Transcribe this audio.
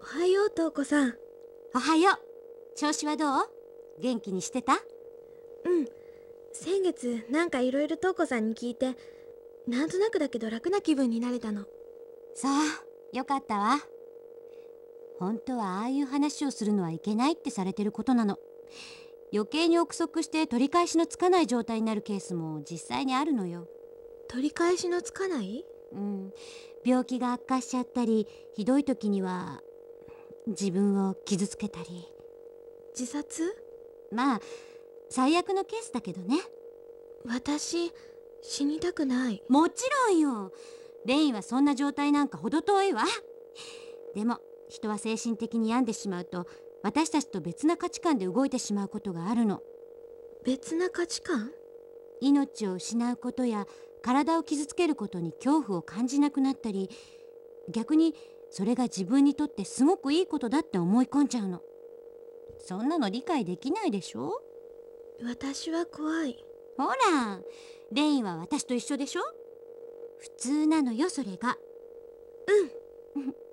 おはようとうこさんおはよう調子はどう元気にしてたうん先月なんかいろいろとうこさんに聞いてなんとなくだけど楽な気分になれたのさあよかったわ本当はああいう話をするのはいけないってされてることなの余計に憶測して取り返しのつかない状態になるケースも実際にあるのよ取り返しのつかないうん病気が悪化しちゃったりひどい時には自分を傷つけたり自殺まあ最悪のケースだけどね私死にたくないもちろんよレインはそんな状態なんか程遠いわでも人は精神的に病んでしまうと私たちと別な価値観で動いてしまうことがあるの別な価値観命を失うことや体を傷つけることに恐怖を感じなくなったり逆にそれが自分にとってすごくいいことだって思い込んじゃうのそんなの理解できないでしょ私は怖いほらレインは私と一緒でしょ普通なのよそれがうん